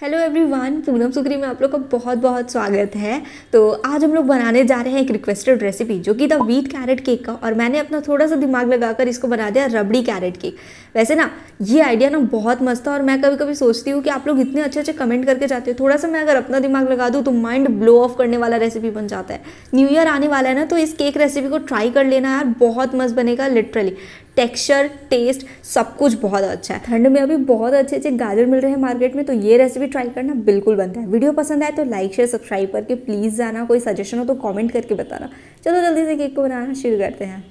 hello everyone Poonam सुकरी में आप लोग का बहुत बहुत स्वागत है तो आज हम लोग बनाने जा रहे हैं एक रिक्वेस्टेड रेसिपी जो कि था व्हीट कैरेट केक का और मैंने अपना थोड़ा सा दिमाग लगाकर इसको बना दिया रबड़ी कैरेट केक वैसे ना ये आइडिया ना बहुत मस्त था और मैं कभी कभी सोचती हूँ कि आप लोग इतने अच्छे अच्छे कमेंट करके जाते हो थोड़ा सा मैं अगर अपना दिमाग लगा दूँ तो माइंड ब्लो ऑफ करने वाला रेसिपी बन जाता है न्यू ईयर आने वाला है ना तो इस केक रेसिपी को ट्राई कर लेना यार बहुत मस्त बनेगा लिटरली टेक्सचर टेस्ट सब कुछ बहुत अच्छा है ठंड में अभी बहुत अच्छे अच्छे गाजर मिल रहे हैं मार्केट में तो ये रेसिपी ट्राई करना बिल्कुल बनता है वीडियो पसंद आए तो लाइक शेयर सब्सक्राइब करके प्लीज़ जाना कोई सजेशन हो तो कॉमेंट करके बताना चलो जल्दी से केक को बनाना शुरू करते हैं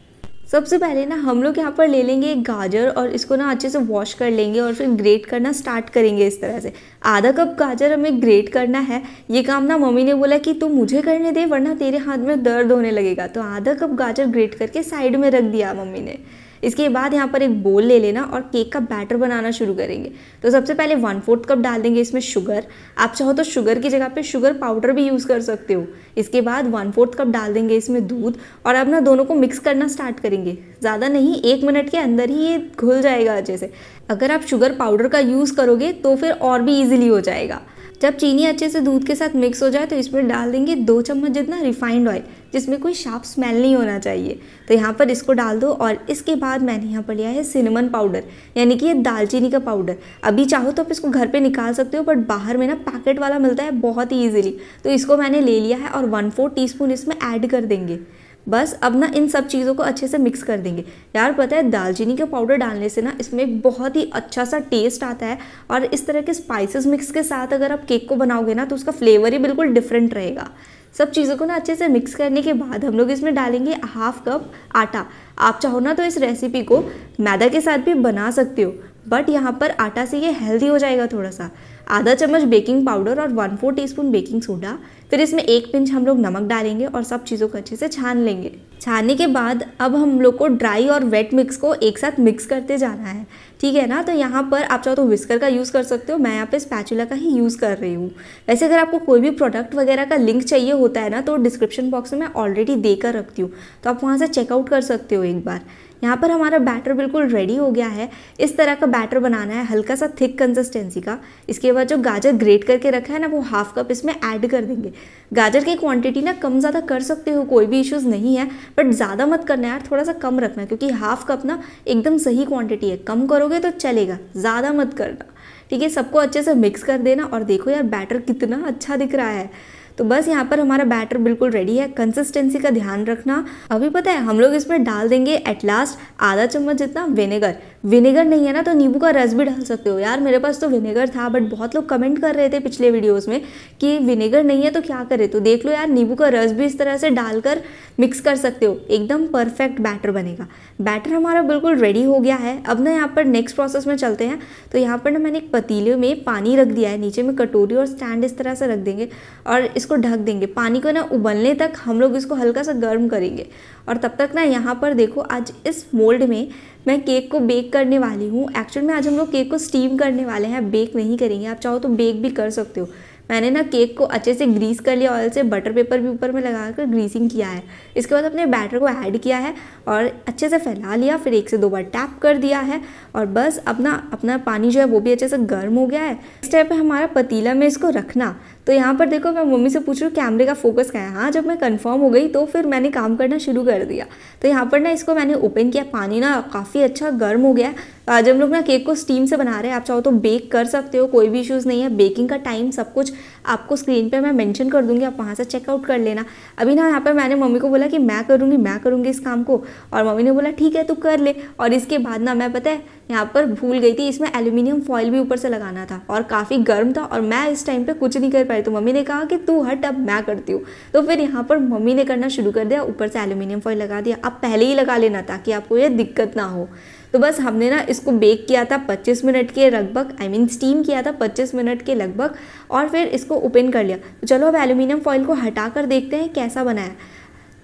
सबसे पहले ना हम लोग यहाँ पर ले लेंगे एक गाजर और इसको ना अच्छे से वॉश कर लेंगे और फिर ग्रेट करना स्टार्ट करेंगे इस तरह से आधा कप गाजर हमें ग्रेट करना है ये काम ना मम्मी ने बोला कि तू मुझे करने दे वरना तेरे हाथ में दर्द होने लगेगा तो आधा कप गाजर ग्रेट करके साइड में रख दिया मम्मी ने इसके बाद यहाँ पर एक बोल ले लेना और केक का बैटर बनाना शुरू करेंगे तो सबसे पहले वन फोर्थ कप डाल देंगे इसमें शुगर आप चाहो तो शुगर की जगह पे शुगर पाउडर भी यूज़ कर सकते हो इसके बाद वन फोर्थ कप डाल देंगे इसमें दूध और अपना ना दोनों को मिक्स करना स्टार्ट करेंगे ज़्यादा नहीं एक मिनट के अंदर ही ये घुल जाएगा अच्छे से अगर आप शुगर पाउडर का यूज़ करोगे तो फिर और भी ईजिली हो जाएगा जब चीनी अच्छे से दूध के साथ मिक्स हो जाए तो इसमें डाल देंगे दो चम्मच जितना रिफाइंड ऑयल जिसमें कोई शार्प स्मेल नहीं होना चाहिए तो यहाँ पर इसको डाल दो और इसके बाद मैंने यहाँ पर लिया है सिनेमन पाउडर यानी कि ये दालचीनी का पाउडर अभी चाहो तो आप इसको घर पर निकाल सकते हो बट बाहर में ना पैकेट वाला मिलता है बहुत ही ईजिली तो इसको मैंने ले लिया है और वन फोर टी इसमें ऐड कर देंगे बस अब ना इन सब चीज़ों को अच्छे से मिक्स कर देंगे यार पता है दालचीनी का पाउडर डालने से ना इसमें बहुत ही अच्छा सा टेस्ट आता है और इस तरह के स्पाइसेस मिक्स के साथ अगर आप केक को बनाओगे ना तो उसका फ्लेवर ही बिल्कुल डिफरेंट रहेगा सब चीज़ों को ना अच्छे से मिक्स करने के बाद हम लोग इसमें डालेंगे हाफ कप आटा आप चाहो ना तो इस रेसिपी को मैदा के साथ भी बना सकते हो बट यहाँ पर आटा से ये हेल्दी हो जाएगा थोड़ा सा आधा चम्मच बेकिंग पाउडर और one four teaspoon baking soda फिर इसमें एक पिंच हम लोग नमक डालेंगे और सब चीज़ों को अच्छे से छान लेंगे छानने के बाद अब हम लोग को ड्राई और वेट मिक्स को एक साथ मिक्स करते जाना है ठीक है ना तो यहाँ पर आप चाहो तो विस्कर का यूज़ कर सकते हो मैं यहाँ पे स्पैचुला का ही यूज़ कर रही हूँ वैसे अगर आपको कोई भी प्रोडक्ट वगैरह का लिंक चाहिए होता है ना तो डिस्क्रिप्शन बॉक्स में मैं ऑलरेडी दे कर रखती हूँ तो आप वहाँ से चेकआउट कर सकते हो एक बार यहाँ पर हमारा बैटर बिल्कुल रेडी हो गया है इस तरह का बैटर बनाना है हल्का सा थिक कंसिस्टेंसी का इसके बाद जो गाजर ग्रेट करके रखा है ना वो हाफ कप इसमें ऐड कर देंगे गाजर की क्वांटिटी ना कम ज़्यादा कर सकते हो कोई भी इश्यूज़ नहीं है बट ज़्यादा मत करना यार थोड़ा सा कम रखना क्योंकि हाफ कप ना एकदम सही क्वान्टिटी है कम करोगे तो चलेगा ज़्यादा मत करना ठीक है सबको अच्छे से मिक्स कर देना और देखो यार बैटर कितना अच्छा दिख रहा है तो बस यहाँ पर हमारा बैटर बिल्कुल रेडी है कंसिस्टेंसी का ध्यान रखना अभी पता है हम लोग इसमें डाल देंगे एट लास्ट आधा चम्मच जितना विनेगर विनेगर नहीं है ना तो नींबू का रस भी डाल सकते हो यार मेरे पास तो विनेगर था बट बहुत लोग कमेंट कर रहे थे पिछले वीडियोस में कि विनेगर नहीं है तो क्या करें तो देख लो यार नींबू का रस भी इस तरह से डालकर मिक्स कर सकते हो एकदम परफेक्ट बैटर बनेगा बैटर हमारा बिल्कुल रेडी हो गया है अब ना यहाँ पर नेक्स्ट प्रोसेस में चलते हैं तो यहाँ पर ना मैंने एक पतीले में पानी रख दिया है नीचे में कटोरी और स्टैंड इस तरह से रख देंगे और इसको ढक देंगे पानी को ना उबलने तक हम लोग इसको हल्का सा गर्म करेंगे और तब तक ना यहाँ पर देखो आज इस मोल्ड में मैं केक को बेक करने वाली हूँ एक्चुअल में आज हम लोग केक को स्टीम करने वाले हैं बेक नहीं करेंगे आप चाहो तो बेक भी कर सकते हो मैंने ना केक को अच्छे से ग्रीस कर लिया ऑयल से बटर पेपर भी ऊपर में लगा कर ग्रीसिंग किया है इसके बाद अपने बैटर को ऐड किया है और अच्छे से फैला लिया फिर एक से दो बार टैप कर दिया है और बस अपना अपना पानी जो है वो भी अच्छे से गर्म हो गया है इस टाइप हमारा पतीला में इसको रखना तो यहाँ पर देखो मैं मम्मी से पूछ रही हूँ कैमरे का फोकस क्या है हाँ जब मैं कंफर्म हो गई तो फिर मैंने काम करना शुरू कर दिया तो यहाँ पर ना इसको मैंने ओपन किया पानी ना काफ़ी अच्छा गर्म हो गया तो आज हम लोग ना केक को स्टीम से बना रहे हैं आप चाहो तो बेक कर सकते हो कोई भी इशूज़ नहीं है बेकिंग का टाइम सब कुछ आपको स्क्रीन पर मैं मैंशन कर दूँगी आप वहाँ से चेकआउट कर लेना अभी ना यहाँ पर मैंने मम्मी को बोला कि मैं करूँगी मैं करूँगी इस काम को और मम्मी ने बोला ठीक है तू कर ले और इसके बाद ना मैं पता है यहाँ पर भूल गई थी इसमें एल्यूमिनियम फॉइल भी ऊपर से लगाना था और काफ़ी गर्म था और मैं इस टाइम पर कुछ नहीं कर पाई तो मम्मी ने कहा कि तू हट अब मैं करती हूँ तो फिर यहाँ पर मम्मी ने करना शुरू कर दिया ऊपर से एल्यूमिनियम फॉइल लगा दिया आप पहले ही लगा लेना ताकि आपको ये दिक्कत ना हो तो बस हमने ना इसको बेक किया था 25 मिनट के लगभग आई मीन स्टीम किया था 25 मिनट के लगभग और फिर इसको ओपन कर लिया तो चलो अब एल्यूमिनियम फॉइल को हटा कर देखते हैं कैसा बनाया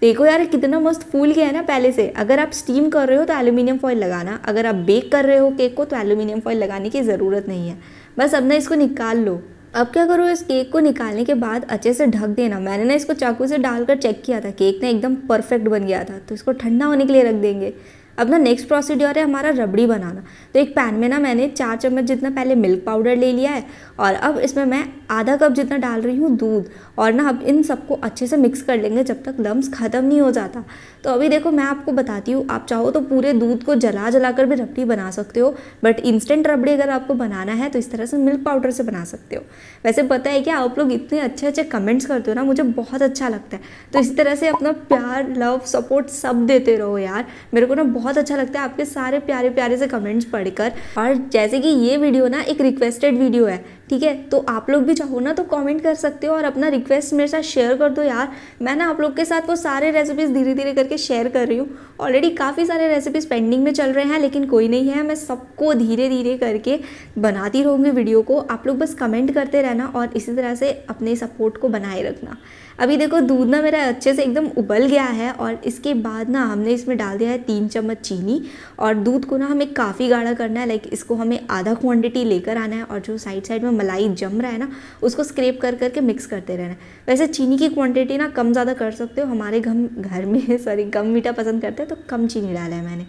देखो यार कितना मस्त फूल गया है ना पहले से अगर आप स्टीम कर रहे हो तो एल्यूमिनियम फॉइल लगाना अगर आप बेक कर रहे हो केक को तो एल्यूमिनियम फॉइल लगाने की ज़रूरत नहीं है बस अब ना इसको निकाल लो अब क्या करो इस केक को निकालने के बाद अच्छे से ढक देना मैंने ना इसको चाकू से डालकर चेक किया था केक ना एकदम परफेक्ट बन गया था तो इसको ठंडा होने के लिए रख देंगे अब ना नेक्स्ट प्रोसीड्योर है हमारा रबड़ी बनाना तो एक पैन में ना मैंने चार चम्मच जितना पहले मिल्क पाउडर ले लिया है और अब इसमें मैं आधा कप जितना डाल रही हूँ दूध और ना अब इन सबको अच्छे से मिक्स कर लेंगे जब तक लम्स ख़त्म नहीं हो जाता तो अभी देखो मैं आपको बताती हूँ आप चाहो तो पूरे दूध को जला जला कर भी रबड़ी बना सकते हो बट इंस्टेंट रबड़ी अगर आपको बनाना है तो इस तरह से मिल्क पाउडर से बना सकते हो वैसे पता है कि आप लोग इतने अच्छे अच्छे कमेंट्स करते हो ना मुझे बहुत अच्छा लगता है तो इस तरह से अपना प्यार लव सपोर्ट सब देते रहो यार मेरे को ना बहुत बहुत अच्छा लगता है आपके सारे प्यारे प्यारे से कमेंट्स पढ़कर और जैसे कि ये वीडियो ना एक रिक्वेस्टेड वीडियो है ठीक है तो आप लोग भी चाहो ना तो कमेंट कर सकते हो और अपना रिक्वेस्ट मेरे साथ शेयर कर दो यार मैं ना आप लोग के साथ वो सारे रेसिपीज़ धीरे धीरे करके शेयर कर रही हूँ ऑलरेडी काफ़ी सारे रेसिपीज़ पेंडिंग में चल रहे हैं लेकिन कोई नहीं है मैं सबको धीरे धीरे करके बनाती रहूँगी वीडियो को आप लोग बस कमेंट करते रहना और इसी तरह से अपने सपोर्ट को बनाए रखना अभी देखो दूध ना मेरा अच्छे से एकदम उबल गया है और इसके बाद ना हमने इसमें डाल दिया है तीन चम्मच चीनी और दूध को ना हमें काफ़ी गाढ़ा करना है लाइक इसको हमें आधा क्वांटिटी लेकर आना है और जो साइड साइड में मलाई जम रहा है ना उसको स्क्रेप कर करके मिक्स करते रहना वैसे चीनी की क्वांटिटी ना कम ज़्यादा कर सकते हो हमारे घम घर में सॉरी कम मीठा पसंद करते हैं तो कम चीनी डाला है मैंने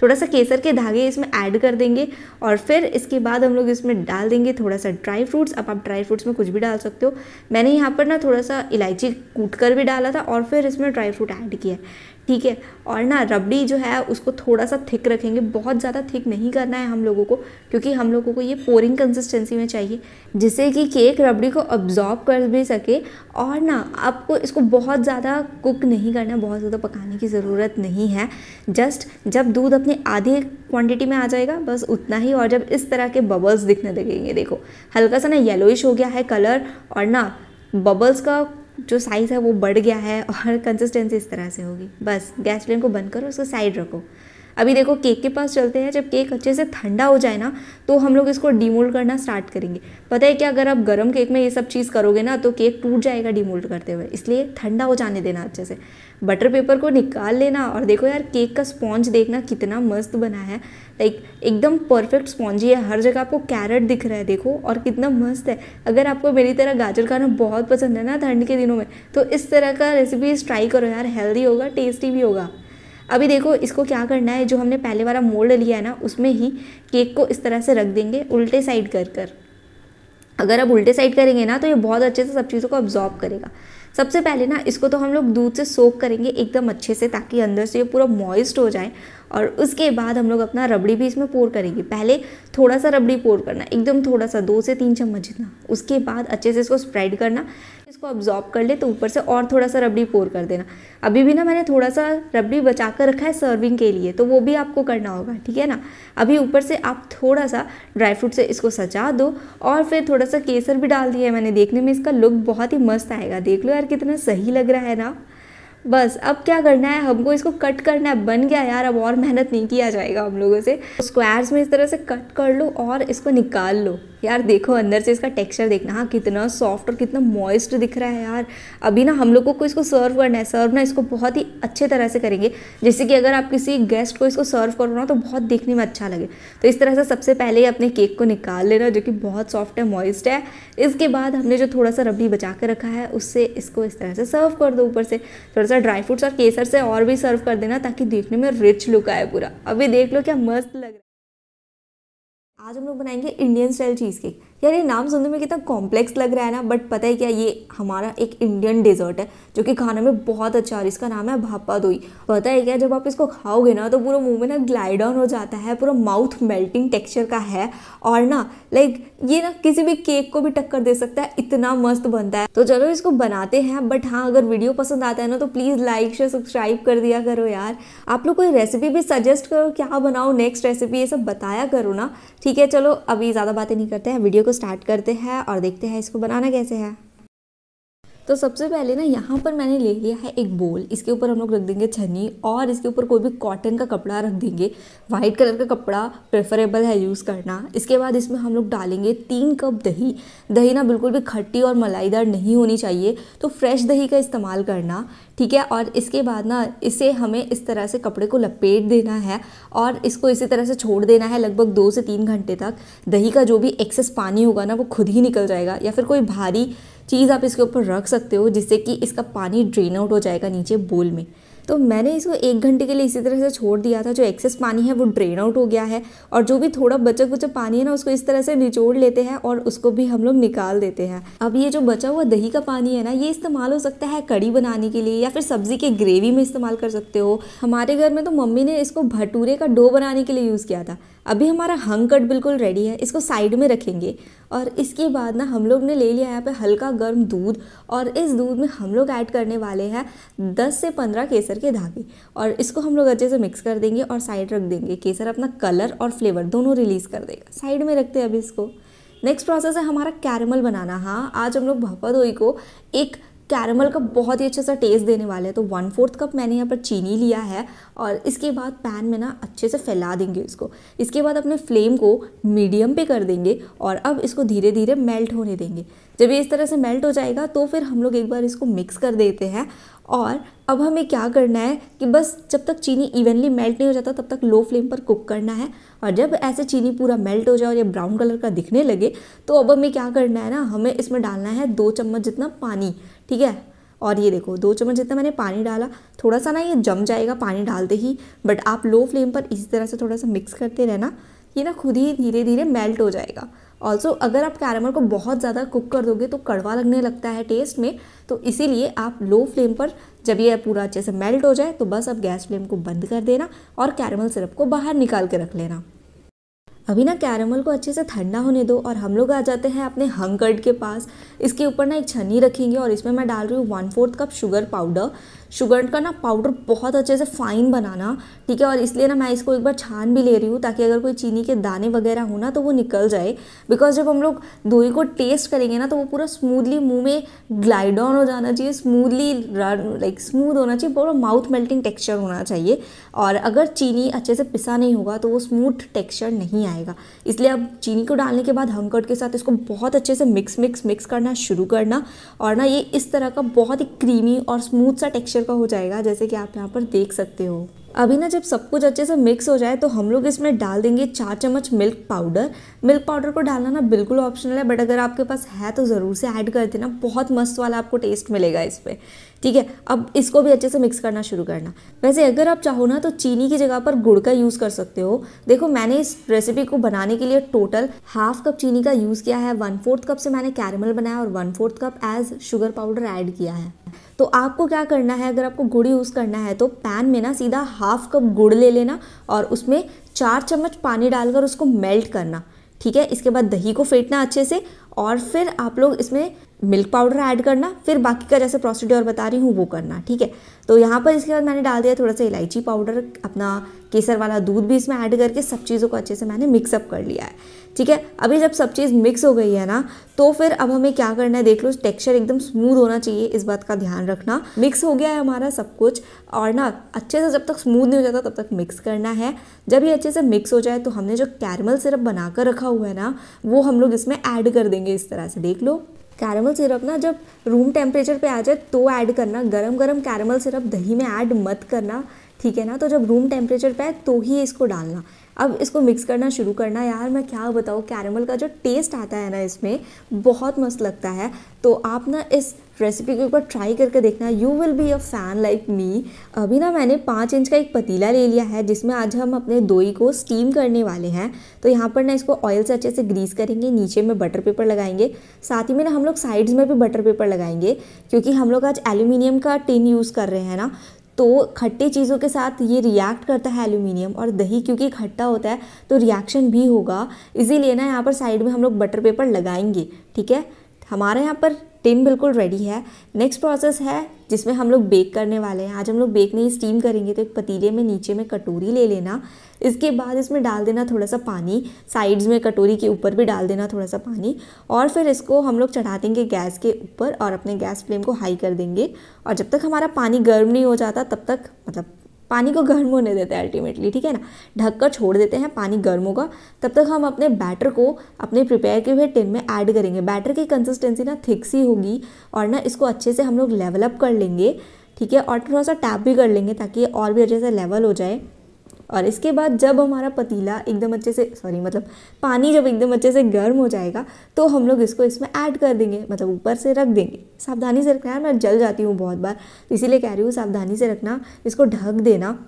थोड़ा सा केसर के धागे इसमें ऐड कर देंगे और फिर इसके बाद हम लोग इसमें डाल देंगे थोड़ा सा ड्राई फ्रूट्स अब आप ड्राई फ्रूट्स में कुछ भी डाल सकते हो मैंने यहाँ पर ना थोड़ा सा इलायची कूट कर भी डाला था और फिर इसमें ड्राई फ्रूट ऐड किया है ठीक है और ना रबड़ी जो है उसको थोड़ा सा थिक रखेंगे बहुत ज़्यादा थिक नहीं करना है हम लोगों को क्योंकि हम लोगों को ये पोरिंग कंसिस्टेंसी में चाहिए जिससे कि केक रबड़ी को अब्जॉर्ब कर भी सके और ना आपको इसको बहुत ज़्यादा कुक नहीं करना बहुत ज़्यादा पकाने की ज़रूरत नहीं है जस्ट जब दूध अपने आधे क्वान्टिटी में आ जाएगा बस उतना ही और जब इस तरह के बबल्स दिखने लगेंगे देखो हल्का सा ना येलोइश हो गया है कलर और ना बबल्स का जो साइज़ है वो बढ़ गया है और कंसिस्टेंसी इस तरह से होगी बस गैस फ्लेम को बंद करो उसको साइड रखो अभी देखो केक के पास चलते हैं जब केक अच्छे से ठंडा हो जाए ना तो हम लोग इसको डीमोल्ड करना स्टार्ट करेंगे पता है क्या अगर आप गर्म केक में ये सब चीज़ करोगे ना तो केक टूट जाएगा डीमोल्ड करते हुए इसलिए ठंडा हो जाने देना अच्छे से बटर पेपर को निकाल लेना और देखो यार केक का स्पॉन्ज देखना कितना मस्त बना है लाइक एकदम परफेक्ट स्पॉन्जी है हर जगह आपको कैरेट दिख रहा है देखो और कितना मस्त है अगर आपको मेरी तरह गाजर खाना बहुत पसंद है ना ठंड के दिनों में तो इस तरह का रेसिपीज ट्राई करो यार हेल्दी होगा टेस्टी भी होगा अभी देखो इसको क्या करना है जो हमने पहले वाला मोल्ड लिया है ना उसमें ही केक को इस तरह से रख देंगे उल्टे साइड कर कर अगर आप उल्टे साइड करेंगे ना तो ये बहुत अच्छे से सब चीज़ों को अब्जॉर्ब करेगा सबसे पहले ना इसको तो हम लोग दूध से सोक करेंगे एकदम अच्छे से ताकि अंदर से ये पूरा मॉइस्ट हो जाए और उसके बाद हम लोग अपना रबड़ी भी इसमें पोर करेंगे पहले थोड़ा सा रबड़ी पोर करना एकदम थोड़ा सा दो से तीन चम्मच जितना उसके बाद अच्छे से इसको स्प्रेड करना इसको ऑब्जॉर्ब कर ले तो ऊपर से और थोड़ा सा रबड़ी पोर कर देना अभी भी ना मैंने थोड़ा सा रबड़ी बचा कर रखा है सर्विंग के लिए तो वो भी आपको करना होगा ठीक है ना अभी ऊपर से आप थोड़ा सा ड्राई फ्रूट से इसको सजा दो और फिर थोड़ा सा केसर भी डाल दिया है मैंने देखने में इसका लुक बहुत ही मस्त आएगा देख लो यार कितना सही लग रहा है ना बस अब क्या करना है हमको इसको कट करना है बन गया यार अब और मेहनत नहीं किया जाएगा हम लोगों से स्क्वायर्स तो में इस तरह से कट कर लो और इसको निकाल लो यार देखो अंदर से इसका टेक्सचर देखना हाँ कितना सॉफ्ट और कितना मॉइस्ट दिख रहा है यार अभी ना हम लोगों को इसको सर्व करना है सर्व ना इसको बहुत ही अच्छे तरह से करेंगे जैसे कि अगर आप किसी गेस्ट को इसको सर्व करो ना तो बहुत देखने में अच्छा लगे तो इस तरह से सबसे पहले ही अपने केक को निकाल लेना जो कि बहुत सॉफ्ट है मॉइस्ट है इसके बाद हमने जो थोड़ा सा रबड़ी बचा कर रखा है उससे इसको इस तरह से सर्व कर दो ऊपर से थोड़ा सा ड्राई फ्रूट्स और केसर से और भी सर्व कर देना ताकि देखने में रिच लुक आए पूरा अभी देख लो क्या मस्त लग रहा है आज हम लोग बनाएंगे इंडियन स्टाइल चीज़ केक यार ये नाम सुनने में कितना कॉम्प्लेक्स लग रहा है ना बट पता है क्या ये हमारा एक इंडियन डेजर्ट है जो कि खाने में बहुत अच्छा और इसका नाम है भापा दोई पता है क्या जब आप इसको खाओगे ना तो पूरा मुंह में ना ग्लाइड ऑन हो जाता है पूरा माउथ मेल्टिंग टेक्सचर का है और ना लाइक ये ना किसी भी केक को भी टक्कर दे सकता है इतना मस्त बनता है तो चलो इसको बनाते हैं बट हाँ अगर वीडियो पसंद आता है ना तो प्लीज़ लाइक शेयर सब्सक्राइब कर दिया करो यार आप लोग कोई रेसिपी भी सजेस्ट करो क्या बनाओ नेक्स्ट रेसिपी ये सब बताया करो ना ठीक है चलो अभी ज़्यादा बातें नहीं करते हैं वीडियो को स्टार्ट करते हैं और देखते हैं इसको बनाना कैसे है तो सबसे पहले ना यहाँ पर मैंने ले लिया है एक बोल इसके ऊपर हम लोग रख देंगे छन्नी और इसके ऊपर कोई भी कॉटन का कपड़ा रख देंगे वाइट कलर का कपड़ा प्रेफरेबल है यूज़ करना इसके बाद इसमें हम लोग डालेंगे तीन कप दही दही ना बिल्कुल भी खट्टी और मलाईदार नहीं होनी चाहिए तो फ्रेश दही का इस्तेमाल करना ठीक है और इसके बाद ना इसे हमें इस तरह से कपड़े को लपेट देना है और इसको इसी तरह से छोड़ देना है लगभग दो से तीन घंटे तक दही का जो भी एक्सेस पानी होगा ना वो खुद ही निकल जाएगा या फिर कोई भारी चीज़ आप इसके ऊपर रख सकते हो जिससे कि इसका पानी ड्रेन आउट हो जाएगा नीचे बोल में तो मैंने इसको एक घंटे के लिए इसी तरह से छोड़ दिया था जो एक्सेस पानी है वो ड्रेन आउट हो गया है और जो भी थोड़ा बचक बचा पानी है ना उसको इस तरह से निचोड़ लेते हैं और उसको भी हम लोग निकाल देते हैं अब ये जो बचा हुआ दही का पानी है ना ये इस्तेमाल हो सकता है कड़ी बनाने के लिए या फिर सब्जी के ग्रेवी में इस्तेमाल कर सकते हो हमारे घर में तो मम्मी ने इसको भटूरे का डो बनाने के लिए यूज़ किया था अभी हमारा हंग कट बिल्कुल रेडी है इसको साइड में रखेंगे और इसके बाद ना हम लोग ने ले लिया यहाँ पे हल्का गर्म दूध और इस दूध में हम लोग ऐड करने वाले हैं 10 से 15 केसर के धागे और इसको हम लोग अच्छे से मिक्स कर देंगे और साइड रख देंगे केसर अपना कलर और फ्लेवर दोनों रिलीज़ कर देगा साइड में रखते हैं अभी इसको नेक्स्ट प्रोसेस है हमारा कैरमल बनाना हाँ आज हम लोग भगवत को एक कैरमल का बहुत ही अच्छा सा टेस्ट देने वाला है तो वन फोर्थ कप मैंने यहाँ पर चीनी लिया है और इसके बाद पैन में ना अच्छे से फैला देंगे इसको इसके बाद अपने फ्लेम को मीडियम पे कर देंगे और अब इसको धीरे धीरे मेल्ट होने देंगे जब ये इस तरह से मेल्ट हो जाएगा तो फिर हम लोग एक बार इसको मिक्स कर देते हैं और अब हमें क्या करना है कि बस जब तक चीनी इवनली मेल्ट नहीं हो जाता तब तक लो फ्लेम पर कुक करना है और जब ऐसे चीनी पूरा मेल्ट हो जाए और ये ब्राउन कलर का दिखने लगे तो अब हमें क्या करना है ना हमें इसमें डालना है दो चम्मच जितना पानी ठीक है और ये देखो दो चम्मच जितना मैंने पानी डाला थोड़ा सा ना ये जम जाएगा पानी डालते ही बट आप लो फ्लेम पर इसी तरह से थोड़ा सा मिक्स करते रहना ये ना खुद ही धीरे धीरे मेल्ट हो जाएगा ऑल्सो अगर आप कैरमल को बहुत ज़्यादा कुक कर दोगे तो कड़वा लगने लगता है टेस्ट में तो इसीलिए आप लो फ्लेम पर जब ये पूरा अच्छे से मेल्ट हो जाए तो बस आप गैस फ्लेम को बंद कर देना और कैरमल सिरप को बाहर निकाल के रख लेना अभी ना कैरमल को अच्छे से ठंडा होने दो और हम लोग आ जाते हैं अपने हंगर्ड के पास इसके ऊपर ना एक छन्नी रखेंगे और इसमें मैं डाल रही हूँ one fourth cup sugar powder sugar का ना पाउडर बहुत अच्छे से फाइन बनाना ठीक है और इसलिए ना मैं इसको एक बार छान भी ले रही हूँ ताकि अगर कोई चीनी के दाने वगैरह हो ना तो वो निकल जाए बिकॉज जब हम लोग दोई को टेस्ट करेंगे ना तो वो पूरा स्मूदली मुंह में ग्लाइड ऑन हो जाना चाहिए स्मूदली लाइक स्मूद होना चाहिए पूरा माउथ मेल्टिंग टेक्स्चर होना चाहिए और अगर चीनी अच्छे से पिसा नहीं होगा तो वो स्मूथ टेक्स्चर नहीं आएगा इसलिए अब चीनी को डालने के बाद हंकट के साथ इसको बहुत अच्छे से मिक्स मिक्स मिक्स करना शुरू करना और ना ये इस तरह का बहुत ही क्रीमी और स्मूथ सा टेक्स्चर का हो जाएगा जैसे कि आप यहाँ पर देख सकते हो अभी ना जब सब कुछ अच्छे से मिक्स हो जाए तो हम लोग इसमें डाल देंगे चार चम्मच मिल्क पाउडर मिल्क पाउडर को डालना ना बिल्कुल ऑप्शनल है बट अगर आपके पास है तो ज़रूर से ऐड कर देना बहुत मस्त वाला आपको टेस्ट मिलेगा इस पर ठीक है अब इसको भी अच्छे से मिक्स करना शुरू करना वैसे अगर आप चाहो ना तो चीनी की जगह पर गुड़ का यूज़ कर सकते हो देखो मैंने इस रेसिपी को बनाने के लिए टोटल हाफ कप चीनी का यूज़ किया है वन फोर्थ कप से मैंने कैरमल बनाया और one fourth cup as sugar powder add किया है तो आपको क्या करना है अगर आपको गुड़ यूज़ करना है तो पैन में ना सीधा हाफ कप गुड़ ले लेना और उसमें चार चम्मच पानी डालकर उसको मेल्ट करना ठीक है इसके बाद दही को फेंटना अच्छे से और फिर आप लोग इसमें मिल्क पाउडर ऐड करना फिर बाकी का जैसे प्रोसीड्योर बता रही हूँ वो करना ठीक है तो यहाँ पर इसके बाद मैंने डाल दिया थोड़ा सा इलायची पाउडर अपना केसर वाला दूध भी इसमें ऐड करके सब चीज़ों को अच्छे से मैंने मिक्सअप कर लिया है ठीक है अभी जब सब चीज़ मिक्स हो गई है ना तो फिर अब हमें क्या करना है देख लो टेक्सचर एकदम स्मूथ होना चाहिए इस बात का ध्यान रखना मिक्स हो गया है हमारा सब कुछ और ना अच्छे से जब तक स्मूथ नहीं हो जाता तब तक मिक्स करना है जब ये अच्छे से मिक्स हो जाए तो हमने जो कैरमल सिरप बना कर रखा हुआ है ना वो हम लोग इसमें ऐड कर देंगे इस तरह से देख लो कैरमल सिरप ना जब रूम टेम्परेचर पर आ जाए तो ऐड करना गर्म गर्म कैरमल सिरप दही में ऐड मत करना ठीक है ना तो जब रूम टेम्परेचर पे है तो ही इसको डालना अब इसको मिक्स करना शुरू करना यार मैं क्या बताऊँ कैरमल का जो टेस्ट आता है ना इसमें बहुत मस्त लगता है तो आप ना इस रेसिपी के ऊपर ट्राई करके देखना you will be a fan like me अभी ना मैंने पाँच इंच का एक पतीला ले लिया है जिसमें आज हम अपने दोई को स्टीम करने वाले हैं तो यहाँ पर ना इसको ऑयल से अच्छे से ग्रीस करेंगे नीचे में बटर पेपर लगाएंगे साथ ही में ना हम लोग साइड्स में भी बटर पेपर लगाएंगे क्योंकि हम लोग आज एल्यूमिनियम का टिन यूज़ कर रहे हैं ना तो खट्टे चीज़ों के साथ ये रिएक्ट करता है एल्यूमिनियम और दही क्योंकि खट्टा होता है तो रिएक्शन भी होगा इसीलिए ना यहाँ पर साइड में हम लोग बटर पेपर लगाएंगे ठीक है हमारे यहाँ पर टिन बिल्कुल रेडी है नेक्स्ट प्रोसेस है जिसमें हम लोग बेक करने वाले हैं आज हम लोग बेक नहीं स्टीम करेंगे तो एक पतीले में नीचे में कटोरी ले लेना इसके बाद इसमें डाल देना थोड़ा सा पानी साइड्स में कटोरी के ऊपर भी डाल देना थोड़ा सा पानी और फिर इसको हम लोग चढ़ा देंगे गैस के ऊपर और अपने गैस फ्लेम को हाई कर देंगे और जब तक हमारा पानी गर्म नहीं हो जाता तब तक मतलब पानी को गर्म होने देते हैं अल्टीमेटली ठीक है ना ढककर छोड़ देते हैं पानी गर्म होगा तब तक हम अपने बैटर को अपने प्रिपेयर के हुए टिन में ऐड करेंगे बैटर की कंसिस्टेंसी ना थिक सी होगी और ना इसको अच्छे से हम लोग लेवलअप कर लेंगे ठीक है और थोड़ा सा टैप भी कर लेंगे ताकि और भी अच्छे से लेवल हो जाए और इसके बाद जब हमारा पतीला एकदम अच्छे से सॉरी मतलब पानी जब एकदम अच्छे से गर्म हो जाएगा तो हम लोग इसको इसमें ऐड कर देंगे मतलब ऊपर से रख देंगे सावधानी से रखना यार मैं जल जाती हूँ बहुत बार इसीलिए कह रही हूँ सावधानी से रखना इसको ढक देना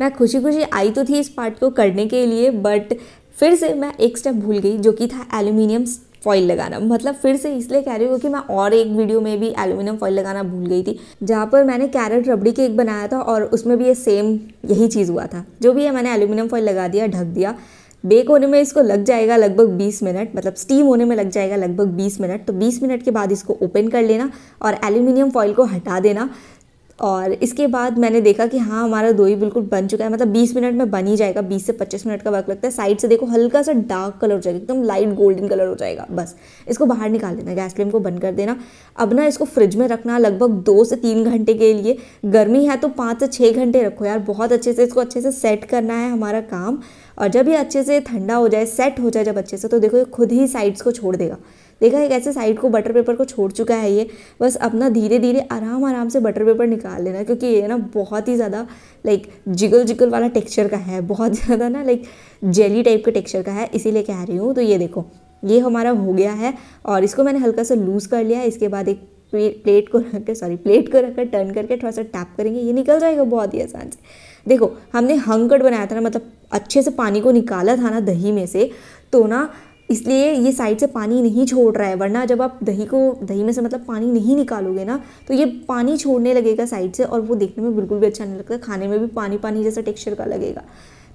मैं खुशी खुशी आई तो थी इस पार्ट को करने के लिए बट फिर से मैं एक स्टेप भूल गई जो कि था एल्यूमिनियम फॉइल लगाना मतलब फिर से इसलिए कह रही हूँ कि मैं और एक वीडियो में भी एल्यूमिनियम फॉइल लगाना भूल गई थी जहाँ पर मैंने कैरेट रबड़ी केक बनाया था और उसमें भी ये सेम यही चीज़ हुआ था जो भी है मैंने एल्यूमिनियम फॉइल लगा दिया ढक दिया बेक होने में इसको लग जाएगा लगभग 20 मिनट मतलब स्टीम होने में लग जाएगा लगभग 20 मिनट तो 20 मिनट के बाद इसको ओपन कर लेना और एल्यूमिनियम फॉइल को हटा देना और इसके बाद मैंने देखा कि हाँ हमारा दोई बिल्कुल बन चुका है मतलब 20 मिनट में बन ही जाएगा 20 से 25 मिनट का वक्त लगता है साइड से देखो हल्का सा डार्क कलर हो जाएगा एकदम लाइट गोल्डन कलर हो जाएगा बस इसको बाहर निकाल देना गैस फ्लेम को बंद कर देना अब ना इसको फ्रिज में रखना लगभग दो से तीन घंटे के लिए गर्मी है तो पाँच से छः घंटे रखो यार बहुत अच्छे से इसको अच्छे से सेट करना है हमारा काम और जब ये अच्छे से ठंडा हो जाए सेट हो जाए जब अच्छे से तो देखो ये खुद ही साइड्स को छोड़ देगा देखा एक ऐसे साइड को बटर पेपर को छोड़ चुका है ये बस अपना धीरे धीरे आराम आराम से बटर पेपर निकाल लेना क्योंकि ये ना बहुत ही ज़्यादा लाइक जिगल जिगल वाला टेक्सचर का है बहुत ज़्यादा ना लाइक जेली टाइप के टेक्सचर का है इसीलिए कह रही हूँ तो ये देखो ये हमारा हो गया है और इसको मैंने हल्का सा लूज़ कर लिया है इसके बाद एक प्लेट को रख कर सॉरी प्लेट को रख कर टर्न करके थोड़ा सा टैप करेंगे ये निकल जाएगा बहुत ही आसान से देखो हमने हंकड़ बनाया था ना मतलब अच्छे से पानी को निकाला था ना दही में से तो ना इसलिए ये साइड से पानी नहीं छोड़ रहा है वरना जब आप दही को दही में से मतलब पानी नहीं निकालोगे ना तो ये पानी छोड़ने लगेगा साइड से और वो देखने में बिल्कुल भी अच्छा नहीं लगता खाने में भी पानी पानी जैसा टेक्सचर का लगेगा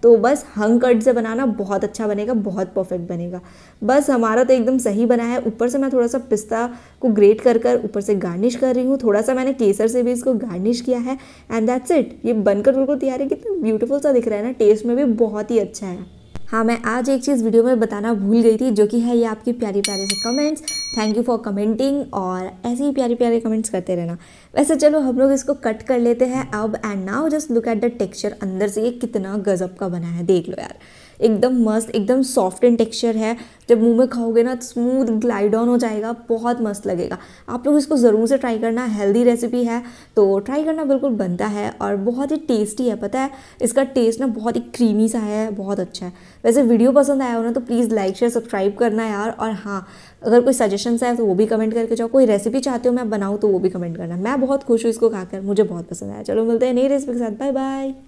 तो बस हंग कट से बनाना बहुत अच्छा बनेगा बहुत परफेक्ट बनेगा बस हमारा तो एकदम सही बना है ऊपर से मैं थोड़ा सा पिस्ता को ग्रेट कर कर ऊपर से गार्निश कर रही हूँ थोड़ा सा मैंने केसर से भी इसको गार्निश किया है एंड दैट्स इट ये बनकर बिल्कुल तैयार है कितना ब्यूटीफुल सा दिख रहा है ना टेस्ट में भी बहुत ही अच्छा है हाँ मैं आज एक चीज़ वीडियो में बताना भूल गई थी जो कि है ये आपकी प्यारी प्यारी से comments thank you for commenting और ऐसे ही प्यारे प्यारे कमेंट्स करते रहना वैसे चलो हम लोग इसको कट कर लेते हैं अब and now just look at the texture अंदर से ये कितना गज़ब का बना है देख लो यार एकदम मस्त एकदम सॉफ्ट एंड टेक्सचर है जब मुंह में खाओगे ना तो स्मूथ ग्लाइड ऑन हो जाएगा बहुत मस्त लगेगा आप लोग इसको ज़रूर से ट्राई करना हेल्दी रेसिपी है तो ट्राई करना बिल्कुल बनता है और बहुत ही टेस्टी है पता है इसका टेस्ट ना बहुत ही क्रीमी सा है बहुत अच्छा है वैसे वीडियो पसंद आया हो ना तो प्लीज़ लाइक शेयर सब्सक्राइब करना यार और हाँ अगर कोई सजेशंस हैं तो वो भी कमेंट करके जाओ कोई रेसिपी चाहते हो मैं बनाऊँ तो वो भी कमेंट करना मैं बहुत खुश हूँ इसको खाकर मुझे बहुत पसंद आया चलो मिलते हैं नई रेसिपी के साथ बाय बाय